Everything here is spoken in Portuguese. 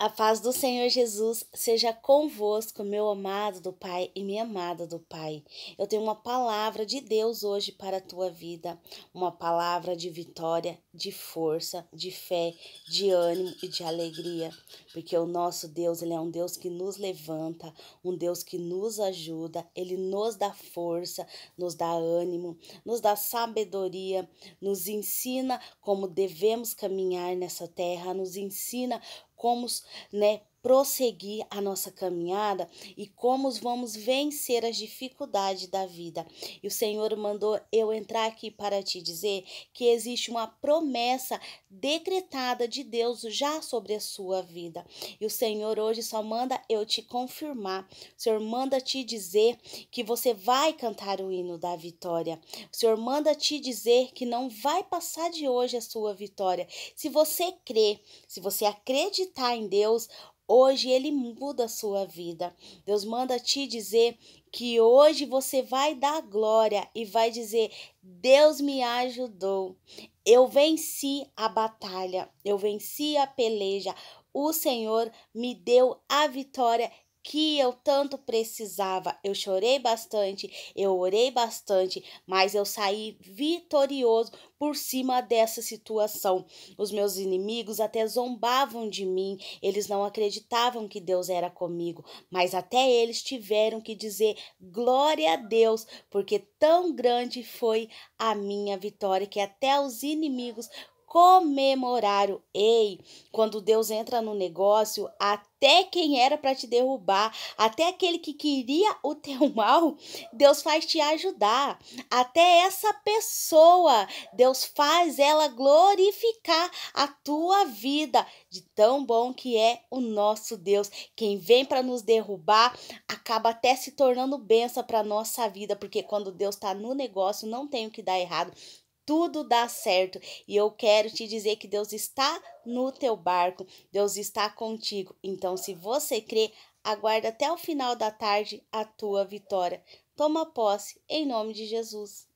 A paz do Senhor Jesus seja convosco, meu amado do Pai e minha amada do Pai. Eu tenho uma palavra de Deus hoje para a tua vida, uma palavra de vitória, de força, de fé, de ânimo e de alegria, porque o nosso Deus, ele é um Deus que nos levanta, um Deus que nos ajuda, ele nos dá força, nos dá ânimo, nos dá sabedoria, nos ensina como devemos caminhar nessa terra, nos ensina como, né, prosseguir a nossa caminhada e como vamos vencer as dificuldades da vida. E o Senhor mandou eu entrar aqui para te dizer que existe uma promessa decretada de Deus já sobre a sua vida. E o Senhor hoje só manda eu te confirmar. O Senhor manda te dizer que você vai cantar o hino da vitória. O Senhor manda te dizer que não vai passar de hoje a sua vitória. Se você crer, se você acreditar em Deus, Hoje ele muda a sua vida. Deus manda te dizer que hoje você vai dar glória e vai dizer: Deus me ajudou. Eu venci a batalha, eu venci a peleja. O Senhor me deu a vitória que eu tanto precisava. Eu chorei bastante, eu orei bastante, mas eu saí vitorioso por cima dessa situação. Os meus inimigos até zombavam de mim, eles não acreditavam que Deus era comigo, mas até eles tiveram que dizer glória a Deus, porque tão grande foi a minha vitória que até os inimigos comemorar o ei. Quando Deus entra no negócio, até quem era para te derrubar, até aquele que queria o teu mal, Deus faz te ajudar. Até essa pessoa, Deus faz ela glorificar a tua vida de tão bom que é o nosso Deus. Quem vem para nos derrubar acaba até se tornando benção para nossa vida, porque quando Deus está no negócio, não tem o que dar errado tudo dá certo. E eu quero te dizer que Deus está no teu barco, Deus está contigo. Então, se você crê, aguarda até o final da tarde a tua vitória. Toma posse em nome de Jesus.